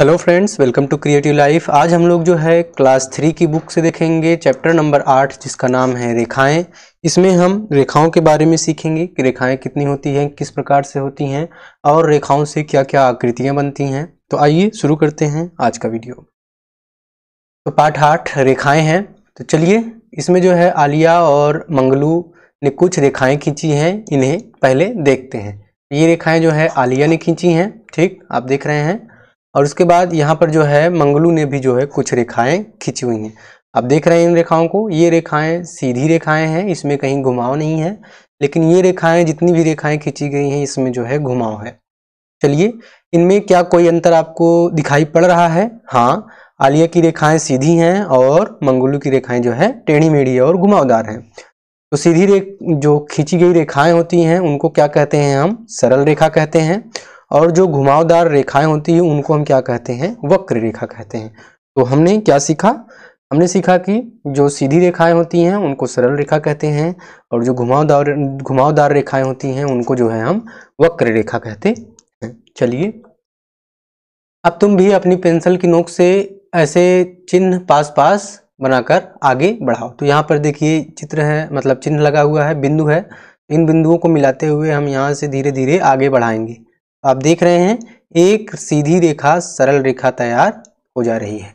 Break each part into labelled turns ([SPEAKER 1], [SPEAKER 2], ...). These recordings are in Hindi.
[SPEAKER 1] hello friends welcome to creative life आज हम लोग जो है क्लास थ्री की बुक से देखेंगे चैप्टर नंबर आठ जिसका नाम है रेखाएं इसमें हम रेखाओं के बारे में सीखेंगे कि रेखाएं कितनी होती हैं किस प्रकार से होती हैं और रेखाओं से क्या क्या आकृतियां बनती हैं तो आइए शुरू करते हैं आज का वीडियो तो पाठ आठ रेखाएँ हैं तो चलिए इसमें जो है आलिया और मंगलू ने कुछ रेखाएँ खींची हैं इन्हें पहले देखते हैं ये रेखाएँ जो है आलिया ने खींची हैं ठीक आप देख रहे हैं और उसके बाद यहाँ पर जो है मंगलू ने भी जो है कुछ रेखाएं खींची हुई हैं आप देख रहे हैं इन रेखाओं को ये रेखाएं सीधी रेखाएं हैं इसमें कहीं घुमाव नहीं है लेकिन ये रेखाएं जितनी भी रेखाएं खींची गई हैं इसमें जो है घुमाव है चलिए इनमें क्या कोई अंतर आपको दिखाई पड़ रहा है हाँ आलिया की रेखाएं सीधी हैं और मंगलू की रेखाएं जो है टेढ़ी मेढ़ी और घुमावदार हैं तो सीधी रेख जो खींची गई रेखाएं होती हैं उनको क्या कहते हैं हम सरल रेखा कहते हैं और जो घुमावदार रेखाएं होती हैं उनको हम क्या कहते हैं वक्र रेखा कहते हैं तो हमने क्या सीखा हमने सीखा कि जो सीधी रेखाएं होती हैं उनको सरल रेखा कहते हैं और जो घुमावदार घुमावदार रेखाएं होती हैं उनको जो है हम वक्र रेखा कहते हैं चलिए अब तुम भी अपनी पेंसिल की नोक से ऐसे चिन्ह पास पास बनाकर आगे बढ़ाओ तो यहाँ पर देखिए चित्र है मतलब चिन्ह लगा हुआ है बिंदु है इन बिंदुओं को मिलाते हुए हम यहाँ से धीरे धीरे आगे बढ़ाएंगे आप देख रहे हैं एक सीधी रेखा सरल रेखा तैयार हो जा रही है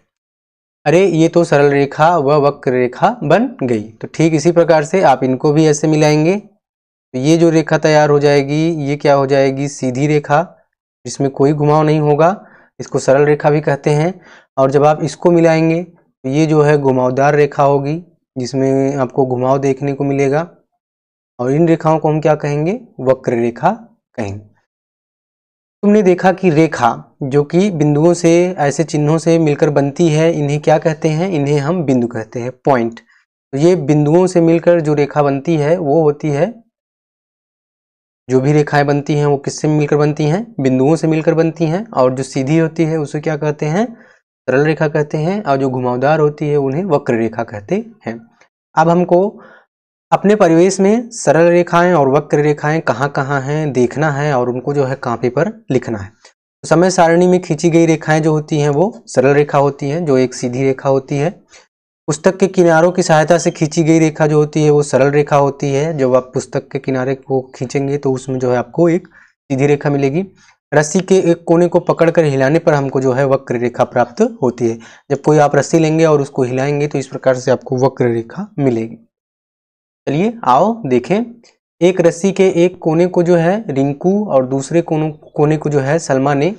[SPEAKER 1] अरे ये तो सरल रेखा व वक्र रेखा बन गई तो ठीक इसी प्रकार से आप इनको भी ऐसे मिलाएंगे तो ये जो रेखा तैयार हो जाएगी ये क्या हो जाएगी सीधी रेखा जिसमें कोई घुमाव नहीं होगा इसको सरल रेखा भी कहते हैं और जब आप इसको मिलाएंगे तो ये जो है घुमावदार रेखा होगी जिसमें आपको घुमाव देखने को मिलेगा और इन रेखाओं को हम क्या कहेंगे वक्र रेखा कहेंगे तुमने देखा कि रेखा जो कि बिंदुओं से ऐसे चिन्हों से मिलकर बनती है इन्हें क्या कहते हैं इन्हें हम बिंदु कहते हैं पॉइंट तो ये बिंदुओं से मिलकर जो रेखा बनती है वो होती है जो भी रेखाएं बनती हैं वो किससे मिलकर बनती हैं बिंदुओं से मिलकर बनती हैं और जो सीधी होती है उसे क्या कहते हैं सरल रेखा कहते हैं और जो घुमावदार होती है उन्हें वक्र रेखा कहते हैं अब हमको अपने परिवेश में सरल रेखाएं और वक्र रेखाएं कहाँ कहाँ हैं देखना है और उनको जो है कांपे पर लिखना है समय सारणी में खींची गई रेखाएं जो होती हैं वो सरल रेखा होती हैं जो एक सीधी रेखा होती है पुस्तक के किनारों की सहायता से खींची गई रेखा जो होती है वो सरल रेखा होती है जब आप पुस्तक के किनारे को खींचेंगे तो उसमें जो है आपको एक सीधी रेखा मिलेगी रस्सी के एक कोने को पकड़कर हिलाने पर हमको जो है वक्र रेखा प्राप्त होती है जब कोई आप रस्सी लेंगे और उसको हिलाएंगे तो इस प्रकार से आपको वक्र रेखा मिलेगी चलिए आओ देखें एक रस्सी के एक कोने को जो है रिंकू और दूसरे कोने कोने को जो है सलमा ने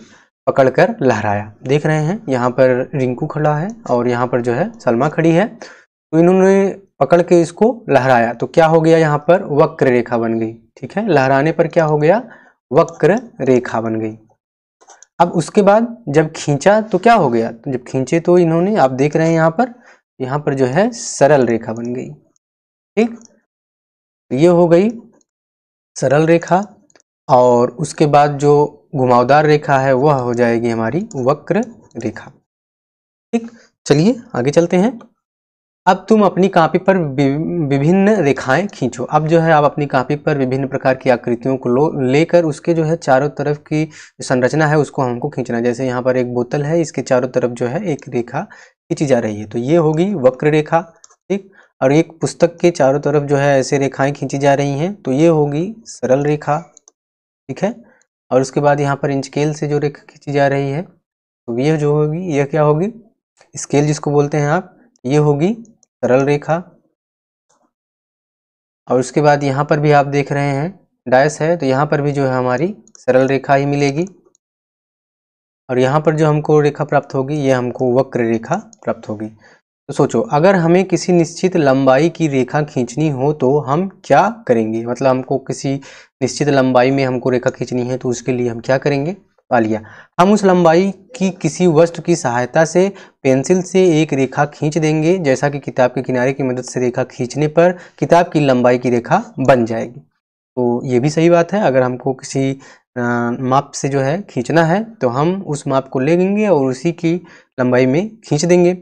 [SPEAKER 1] पकड़कर लहराया देख रहे हैं यहाँ पर रिंकू खड़ा है और यहाँ पर जो है सलमा खड़ी है तो इन्होंने पकड़ के इसको लहराया तो क्या हो गया यहाँ पर वक्र रेखा बन गई ठीक है लहराने पर क्या हो गया वक्र रेखा बन गई अब उसके बाद जब खींचा तो क्या हो गया तो जब खींचे तो इन्होंने आप देख रहे हैं यहाँ पर यहाँ पर जो है सरल रेखा बन गई ठीक तो ये हो गई सरल रेखा और उसके बाद जो घुमावदार रेखा है वह हो जाएगी हमारी वक्र रेखा ठीक चलिए आगे चलते हैं अब तुम अपनी कापी पर विभिन्न रेखाएं खींचो अब जो है आप अपनी कापी पर विभिन्न प्रकार की आकृतियों को लेकर उसके जो है चारों तरफ की संरचना है उसको हमको खींचना जैसे यहाँ पर एक बोतल है इसके चारों तरफ जो है एक रेखा खींची जा रही है तो ये होगी वक्र रेखा और एक पुस्तक के चारों तरफ जो है ऐसे रेखाएं खींची जा रही हैं तो ये होगी सरल रेखा ठीक है और उसके बाद यहाँ पर इंचकेल से जो रेखा खींची जा रही है तो ये जो होगी यह क्या होगी स्केल जिसको बोलते हैं आप ये होगी सरल रेखा और उसके बाद यहाँ पर भी आप देख रहे हैं डायस है तो यहाँ पर भी जो है हमारी सरल रेखा ही मिलेगी और यहाँ पर जो हमको रेखा प्राप्त होगी ये हमको वक्र रेखा प्राप्त होगी तो सोचो अगर हमें किसी निश्चित लंबाई की रेखा खींचनी हो तो हम क्या करेंगे मतलब हमको किसी निश्चित लंबाई में हमको रेखा खींचनी है तो उसके लिए हम क्या करेंगे आलिया हम उस लंबाई की किसी वस्तु की सहायता से पेंसिल से एक रेखा खींच देंगे जैसा कि किताब के किनारे की मदद से रेखा खींचने पर किताब की लंबाई की रेखा बन जाएगी तो ये भी सही बात है अगर हमको किसी माप से जो है खींचना है तो हम उस माप को ले लेंगे और उसी की लंबाई में खींच देंगे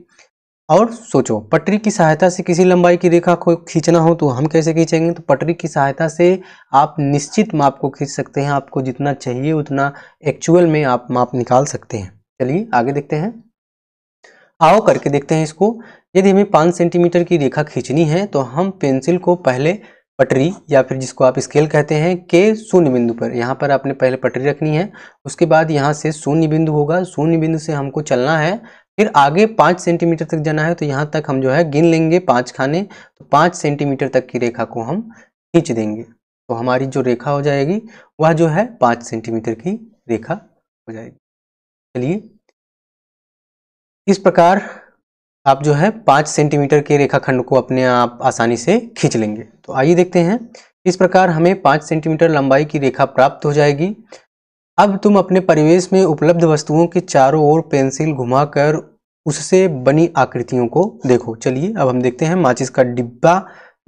[SPEAKER 1] और सोचो पटरी की सहायता से किसी लंबाई की रेखा को खींचना हो तो हम कैसे खींचेंगे तो पटरी की सहायता से आप निश्चित माप को खींच सकते हैं आपको जितना चाहिए उतना एक्चुअल में आप माप निकाल सकते हैं चलिए आगे देखते हैं आओ करके देखते हैं इसको यदि हमें पाँच सेंटीमीटर की रेखा खींचनी है तो हम पेंसिल को पहले पटरी या फिर जिसको आप स्केल कहते हैं के शून्य बिंदु पर यहाँ पर आपने पहले पटरी रखनी है उसके बाद यहाँ से शून्य बिंदु होगा शून्य बिंदु से हमको चलना है फिर आगे पाँच सेंटीमीटर तक जाना है तो यहाँ तक हम जो है गिन लेंगे पाँच खाने तो पाँच सेंटीमीटर तक की रेखा को हम खींच देंगे तो हमारी जो रेखा हो जाएगी वह जो है पाँच सेंटीमीटर की रेखा हो जाएगी चलिए इस प्रकार आप जो है पाँच सेंटीमीटर के रेखाखंड को अपने आप आसानी से खींच लेंगे तो आइए देखते हैं इस प्रकार हमें पाँच सेंटीमीटर लंबाई की रेखा प्राप्त हो जाएगी अब तुम अपने परिवेश में उपलब्ध वस्तुओं के चारों ओर पेंसिल घुमाकर उससे बनी आकृतियों को देखो चलिए अब हम देखते हैं माचिस का डिब्बा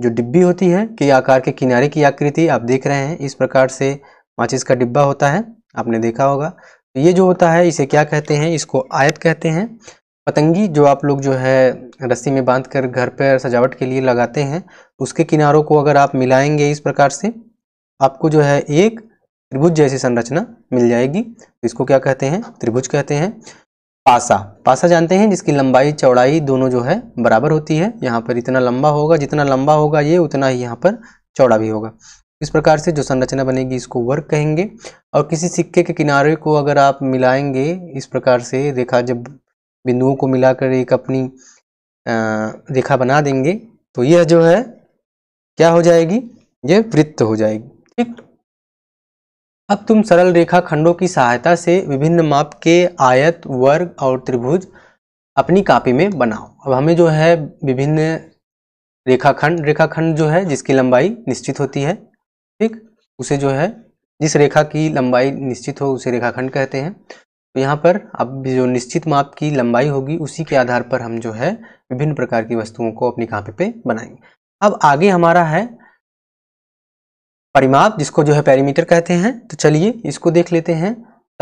[SPEAKER 1] जो डिब्बी होती है के आकार के किनारे की आकृति आप देख रहे हैं इस प्रकार से माचिस का डिब्बा होता है आपने देखा होगा तो ये जो होता है इसे क्या कहते हैं इसको आयत कहते हैं पतंगी जो आप लोग जो है रस्सी में बांध कर घर पर सजावट के लिए लगाते हैं उसके किनारों को अगर आप मिलाएंगे इस प्रकार से आपको जो है एक त्रिभुज जैसी संरचना मिल जाएगी तो इसको क्या कहते हैं त्रिभुज कहते हैं पासा पासा जानते हैं जिसकी लंबाई चौड़ाई दोनों जो है बराबर होती है यहाँ पर इतना लंबा होगा जितना लंबा होगा ये उतना ही यहाँ पर चौड़ा भी होगा इस प्रकार से जो संरचना बनेगी इसको वर्क कहेंगे और किसी सिक्के के किनारे को अगर आप मिलाएंगे इस प्रकार से रेखा जब बिंदुओं को मिलाकर एक अपनी रेखा बना देंगे तो यह जो है क्या हो जाएगी ये वृत्त हो जाएगी ठीक अब तुम सरल रेखा खंडों की सहायता से विभिन्न माप के आयत वर्ग और त्रिभुज अपनी कापी में बनाओ अब हमें जो है विभिन्न रेखाखंड रेखाखंड जो है जिसकी लंबाई निश्चित होती है ठीक उसे जो है जिस रेखा की लंबाई निश्चित हो उसे रेखाखंड कहते हैं तो यहाँ पर अब जो निश्चित माप की लंबाई होगी उसी के आधार पर हम जो है विभिन्न प्रकार की वस्तुओं को अपनी कापी पे बनाएंगे अब आगे हमारा है परिमाप जिसको जो है पैरीमीटर कहते हैं तो चलिए इसको देख लेते हैं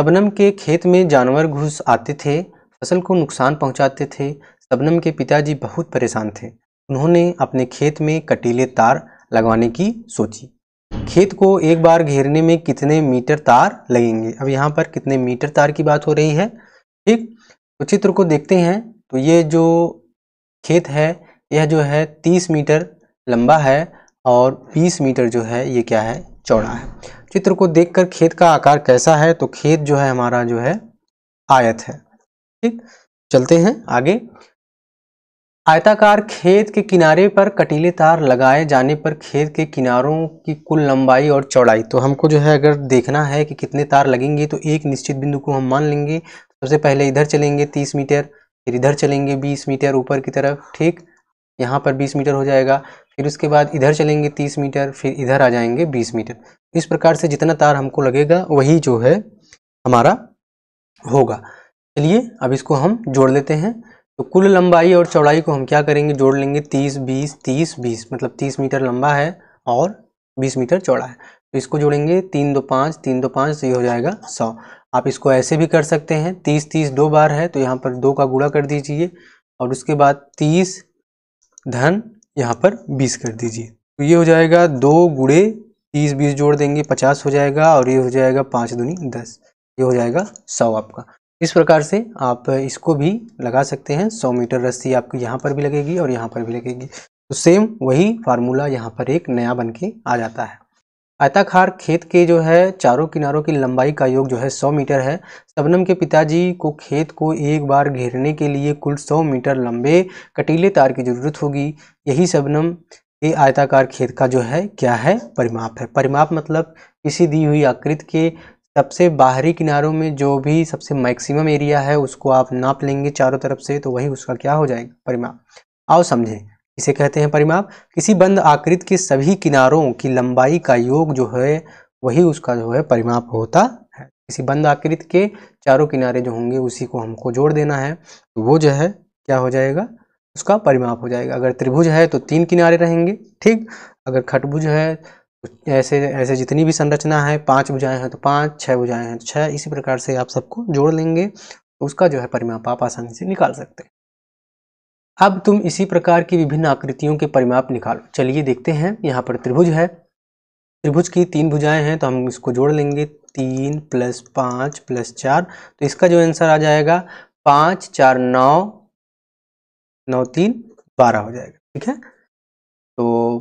[SPEAKER 1] सबनम के खेत में जानवर घुस आते थे फसल को नुकसान पहुंचाते थे सबनम के पिताजी बहुत परेशान थे उन्होंने अपने खेत में कटीले तार लगवाने की सोची खेत को एक बार घेरने में कितने मीटर तार लगेंगे अब यहाँ पर कितने मीटर तार की बात हो रही है ठीक तो चित्र को देखते हैं तो ये जो खेत है यह जो है तीस मीटर लंबा है और 20 मीटर जो है ये क्या है चौड़ा है चित्र को देखकर खेत का आकार कैसा है तो खेत जो है हमारा जो है आयत है ठीक चलते हैं आगे आयताकार खेत के किनारे पर कटीले तार लगाए जाने पर खेत के किनारों की कुल लंबाई और चौड़ाई तो हमको जो है अगर देखना है कि कितने तार लगेंगे तो एक निश्चित बिंदु को हम मान लेंगे सबसे पहले इधर चलेंगे तीस मीटर फिर इधर चलेंगे बीस मीटर ऊपर की तरफ ठीक यहाँ पर बीस मीटर हो जाएगा फिर उसके बाद इधर चलेंगे तीस मीटर फिर इधर आ जाएंगे बीस मीटर इस प्रकार से जितना तार हमको लगेगा वही जो है हमारा होगा चलिए अब इसको हम जोड़ लेते हैं तो कुल लंबाई और चौड़ाई को हम क्या करेंगे जोड़ लेंगे तीस बीस तीस बीस मतलब तीस मीटर लंबा है और बीस मीटर चौड़ा है तो इसको जोड़ेंगे तीन दो पाँच तीन दो पाँच तो ये हो जाएगा सौ आप इसको ऐसे भी कर सकते हैं तीस तीस दो बार है तो यहाँ पर दो का गुड़ा कर दीजिए और उसके बाद तीस धन यहाँ पर बीस कर दीजिए तो ये हो जाएगा दो गुड़े तीस बीस जोड़ देंगे पचास हो जाएगा और ये हो जाएगा पाँच दूनी दस ये हो जाएगा सौ आपका इस प्रकार से आप इसको भी लगा सकते हैं सौ मीटर रस्सी आपकी यहाँ पर भी लगेगी और यहाँ पर भी लगेगी तो सेम वही फार्मूला यहाँ पर एक नया बन के आ जाता है आयताकार खेत के जो है चारों किनारों की लंबाई का योग जो है 100 मीटर है शबनम के पिताजी को खेत को एक बार घेरने के लिए कुल 100 मीटर लंबे कटीले तार की जरूरत होगी यही शबनम ये आयताकार खेत का जो है क्या है परिमाप है परिमाप मतलब किसी दी हुई आकृति के सबसे बाहरी किनारों में जो भी सबसे मैक्सिमम एरिया है उसको आप नाप लेंगे चारों तरफ से तो वही उसका क्या हो जाएगा परिमाप आओ समझें इसे कहते हैं परिमाप किसी बंद आकृति के सभी किनारों की लंबाई का योग जो है वही उसका जो है परिमाप होता है किसी बंद आकृति के चारों किनारे जो होंगे उसी को हमको जोड़ देना है तो वो जो है क्या हो जाएगा उसका परिमाप हो जाएगा अगर त्रिभुज है तो तीन किनारे रहेंगे ठीक अगर खटभुज है तो ऐसे ऐसे जितनी भी संरचना है पांच भुजाएं हैं तो पांच छह भुजाएं हैं तो छह इसी प्रकार से आप सबको जोड़ लेंगे तो उसका जो है परिमाप आप आसानी से निकाल सकते हैं अब तुम इसी प्रकार की विभिन्न आकृतियों के परिमाप निकालो चलिए देखते हैं यहाँ पर त्रिभुज है त्रिभुज की तीन भुजाएं हैं तो हम इसको जोड़ लेंगे तीन प्लस पाँच प्लस चार तो इसका जो आंसर आ जाएगा पाँच चार नौ नौ तीन बारह हो जाएगा ठीक है तो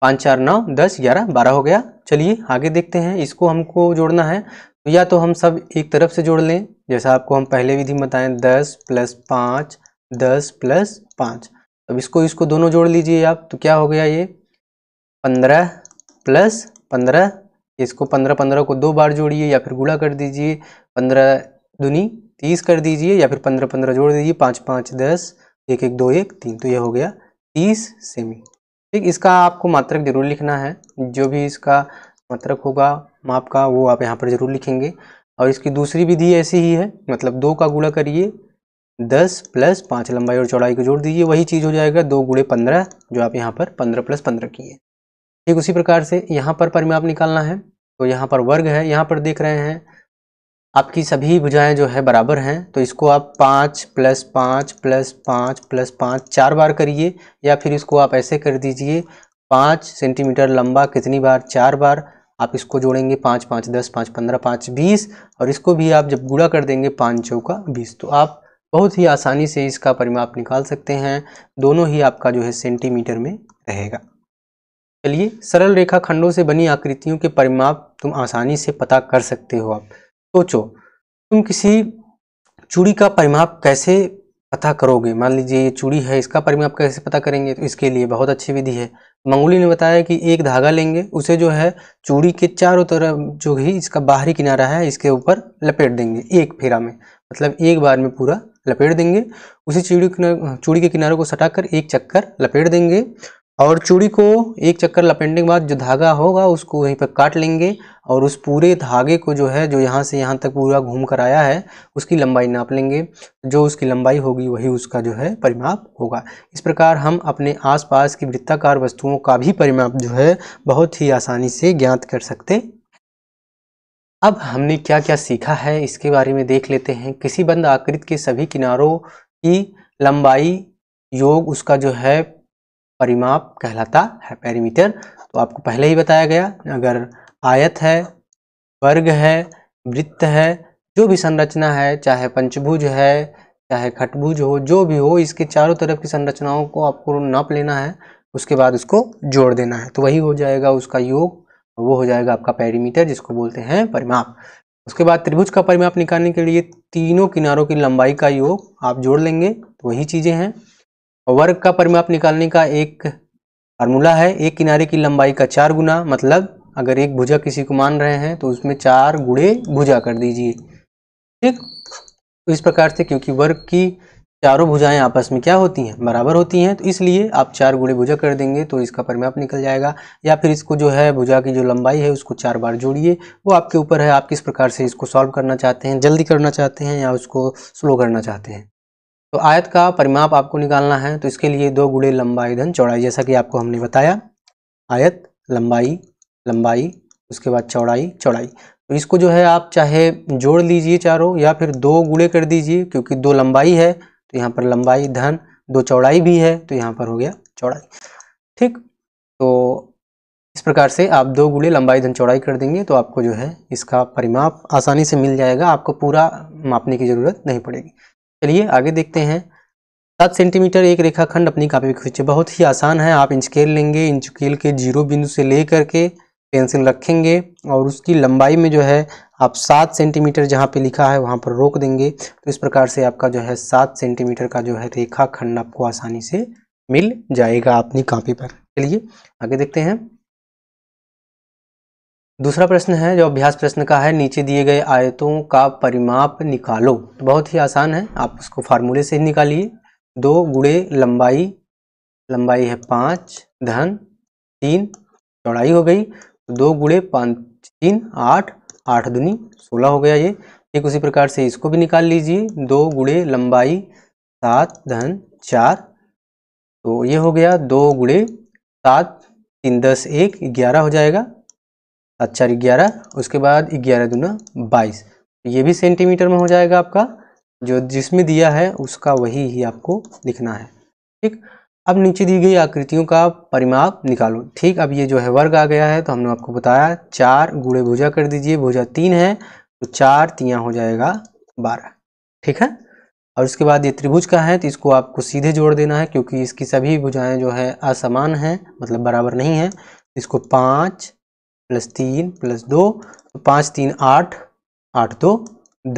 [SPEAKER 1] पाँच चार नौ दस ग्यारह बारह हो गया चलिए आगे देखते हैं इसको हमको जोड़ना है तो या तो हम सब एक तरफ से जोड़ लें जैसा आपको हम पहले विधि बताएं दस प्लस पाँच दस प्लस पाँच अब इसको इसको दोनों जोड़ लीजिए आप तो क्या हो गया ये पंद्रह प्लस पंद्रह इसको पंद्रह पंद्रह को दो बार जोड़िए या फिर गुड़ा कर दीजिए पंद्रह दुनी तीस कर दीजिए या फिर पंद्रह पंद्रह जोड़ दीजिए पाँच पाँच दस एक एक दो एक तीन तो यह हो गया तीस सेमी ठीक इसका आपको मात्रक जरूर लिखना है जो भी इसका मात्रक होगा माप का वो आप यहाँ पर ज़रूर लिखेंगे और इसकी दूसरी विधि ऐसी ही है मतलब दो का गुड़ा करिए दस प्लस पाँच लंबाई और चौड़ाई को जोड़ दीजिए वही चीज़ हो जाएगा दो गुड़े पंद्रह जो आप यहाँ पर पंद्रह प्लस पंद्रह किए ठीक उसी प्रकार से यहाँ पर परिमाप निकालना है तो यहाँ पर वर्ग है यहाँ पर देख रहे हैं आपकी सभी भुजाएं जो है बराबर हैं तो इसको आप पाँच प्लस पाँच प्लस पाँच प्लस पाँच चार बार करिए या फिर इसको आप ऐसे कर दीजिए पाँच सेंटीमीटर लंबा कितनी बार चार बार आप इसको जोड़ेंगे पाँच पाँच दस पाँच पंद्रह पाँच बीस और इसको भी आप जब गुड़ा कर देंगे पाँच चौका बीस तो आप बहुत ही आसानी से इसका परिमाप निकाल सकते हैं दोनों ही आपका जो है सेंटीमीटर में रहेगा चलिए सरल रेखा खंडों से बनी आकृतियों के परिमाप तुम आसानी से पता कर सकते हो आप सोचो तुम किसी चूड़ी का परिमाप कैसे पता करोगे मान लीजिए ये चूड़ी है इसका परिमाप कैसे पता करेंगे तो इसके लिए बहुत अच्छी विधि है मंगुली ने बताया कि एक धागा लेंगे उसे जो है चूड़ी के चारों तरफ जो ही इसका बाहरी किनारा है इसके ऊपर लपेट देंगे एक फेरा में मतलब एक बार में पूरा लपेट देंगे उसी चूड़ी चूड़ी के किनारों को सटाकर एक चक्कर लपेट देंगे और चूड़ी को एक चक्कर लपेटने के बाद जो धागा होगा उसको वहीं पर काट लेंगे और उस पूरे धागे को जो है जो यहाँ से यहाँ तक पूरा घूम कर आया है उसकी लंबाई नाप लेंगे जो उसकी लंबाई होगी वही उसका जो है परिमाप होगा इस प्रकार हम अपने आसपास की वृत्ताकार वस्तुओं का भी परिमाप जो है बहुत ही आसानी से ज्ञात कर सकते अब हमने क्या क्या सीखा है इसके बारे में देख लेते हैं किसी बंद आकृति के सभी किनारों की लंबाई योग उसका जो है परिमाप कहलाता है पैरीमीटर तो आपको पहले ही बताया गया अगर आयत है वर्ग है वृत्त है जो भी संरचना है चाहे पंचभुज है चाहे खटभुज हो जो भी हो इसके चारों तरफ की संरचनाओं को आपको नाप लेना है उसके बाद उसको जोड़ देना है तो वही हो जाएगा उसका योग तो वो हो जाएगा आपका पेरीमीटर जिसको बोलते हैं परिमाप उसके बाद त्रिभुज का परिमाप निकालने के लिए तीनों किनारों की लंबाई का योग आप जोड़ लेंगे तो वही चीज़ें हैं वर्ग का परिमाप निकालने का एक फार्मूला है एक किनारे की लंबाई का चार गुना मतलब अगर एक भुजा किसी को मान रहे हैं तो उसमें चार गुड़े भुजा कर दीजिए ठीक इस प्रकार से क्योंकि वर्ग की चारों भुजाएं आपस में क्या होती हैं बराबर होती हैं तो इसलिए आप चार गुणे भुजा कर देंगे तो इसका परिमाप निकल जाएगा या फिर इसको जो है भुजा की जो लंबाई है उसको चार बार जोड़िए वो आपके ऊपर है आप किस प्रकार से इसको सॉल्व करना चाहते हैं जल्दी करना चाहते हैं या उसको स्लो करना चाहते हैं तो आयत का परिमाप आपको निकालना है तो इसके लिए दो गुड़े लंबाई धन चौड़ाई जैसा कि आपको हमने बताया आयत लंबाई लंबाई उसके बाद चौड़ाई चौड़ाई तो इसको जो है आप चाहे जोड़ लीजिए चारों या फिर दो गुड़े कर दीजिए क्योंकि दो लंबाई है तो यहाँ पर लंबाई धन दो चौड़ाई भी है तो यहाँ पर हो गया चौड़ाई ठीक तो इस प्रकार से आप दो गुड़े लंबाई धन चौड़ाई कर देंगे तो आपको जो है इसका परिमाप आसानी से मिल जाएगा आपको पूरा मापने की ज़रूरत नहीं पड़ेगी चलिए आगे देखते हैं सात सेंटीमीटर एक रेखाखंड अपनी कापी पर खींचे बहुत ही आसान है आप इंच लेंगे इंच के जीरो बिंदु से ले करके पेंसिल रखेंगे और उसकी लंबाई में जो है आप सात सेंटीमीटर जहाँ पे लिखा है वहाँ पर रोक देंगे तो इस प्रकार से आपका जो है सात सेंटीमीटर का जो है रेखा खंड आपको आसानी से मिल जाएगा अपनी कापी पर चलिए आगे देखते हैं दूसरा प्रश्न है जो अभ्यास प्रश्न का है नीचे दिए गए आयतों का परिमाप निकालो तो बहुत ही आसान है आप उसको फार्मूले से ही निकालिए दो गुड़े लंबाई लंबाई है पाँच धन तीन चौड़ाई हो गई दो गुड़े पाँच तीन आठ आठ दुनी सोलह हो गया ये ठीक उसी प्रकार से इसको भी निकाल लीजिए दो गुड़े लंबाई सात धन चार तो ये हो गया दो गुड़े सात तीन दस एक ग्यारह हो जाएगा सात चार ग्यारह उसके बाद ग्यारह दुना बाईस तो ये भी सेंटीमीटर में हो जाएगा आपका जो जिसमें दिया है उसका वही ही आपको लिखना है ठीक अब नीचे दी गई आकृतियों का परिमाप निकालो ठीक अब ये जो है वर्ग आ गया है तो हमने आपको बताया चार गुड़े भुजा कर दीजिए भुजा तीन है तो चार तिया हो जाएगा बारह ठीक है और उसके बाद ये त्रिभुज का है तो इसको आपको सीधे जोड़ देना है क्योंकि इसकी सभी भुजाएं जो है असमान हैं मतलब बराबर नहीं है इसको पाँच प्लस तीन प्लस दो तो पाँच तीन आठ आठ दो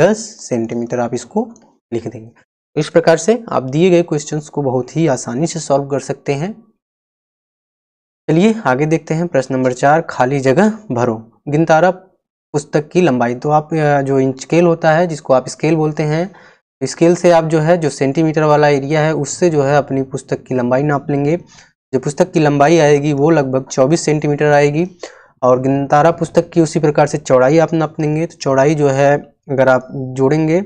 [SPEAKER 1] दस सेंटीमीटर आप इसको लिख देंगे इस प्रकार से आप दिए गए क्वेश्चंस को बहुत ही आसानी से सॉल्व कर सकते हैं चलिए आगे देखते हैं प्रश्न नंबर चार खाली जगह भरो गिनतारा पुस्तक की लंबाई तो आप जो इंच स्केल होता है जिसको आप स्केल बोलते हैं स्केल से आप जो है जो सेंटीमीटर वाला एरिया है उससे जो है अपनी पुस्तक की लंबाई नाप लेंगे जो पुस्तक की लंबाई आएगी वो लगभग 24 सेंटीमीटर आएगी और गिनतारा पुस्तक की उसी प्रकार से चौड़ाई आप नाप लेंगे तो चौड़ाई जो है अगर आप जोड़ेंगे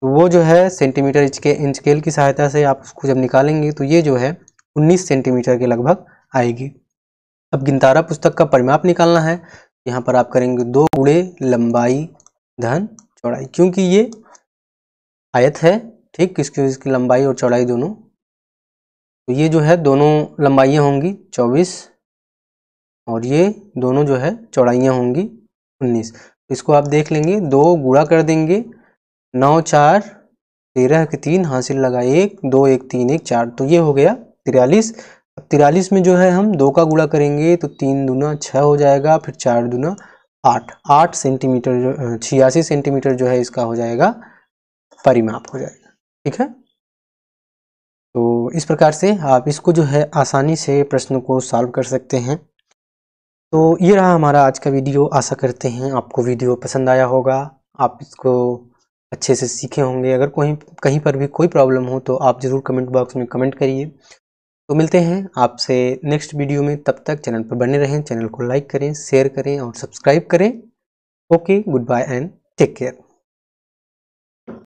[SPEAKER 1] तो वो जो है सेंटीमीटर इंच के इंच स्केल की सहायता से आप उसको जब निकालेंगे तो ये जो है उन्नीस सेंटीमीटर के लगभग आएगी अब गिनतारा पुस्तक का परिमाप निकालना है यहाँ पर आप करेंगे दो गुड़े लंबाई धन चौड़ाई क्योंकि ये आयत है ठीक किसकी इसकी लंबाई और चौड़ाई दोनों तो ये जो है दोनों लंबाइयाँ होंगी चौबीस और ये दोनों जो है चौड़ाइयाँ होंगी उन्नीस इसको आप देख लेंगे दो गुड़ा कर देंगे नौ चार तेरह के तीन हासिल लगा एक दो एक तीन एक चार तो ये हो गया तिरालीस अब तिरालीस में जो है हम दो का गुड़ा करेंगे तो तीन दूना छः हो जाएगा फिर चार दूना आठ आठ सेंटीमीटर जो छियासी सेंटीमीटर जो है इसका हो जाएगा परिमाप हो जाएगा ठीक है तो इस प्रकार से आप इसको जो है आसानी से प्रश्न को सॉल्व कर सकते हैं तो ये रहा हमारा आज का वीडियो आशा करते हैं आपको वीडियो पसंद आया होगा आप इसको अच्छे से सीखे होंगे अगर कोई कहीं पर भी कोई प्रॉब्लम हो तो आप ज़रूर कमेंट बॉक्स में कमेंट करिए तो मिलते हैं आपसे नेक्स्ट वीडियो में तब तक चैनल पर बने रहें चैनल को लाइक करें शेयर करें और सब्सक्राइब करें okay goodbye and take care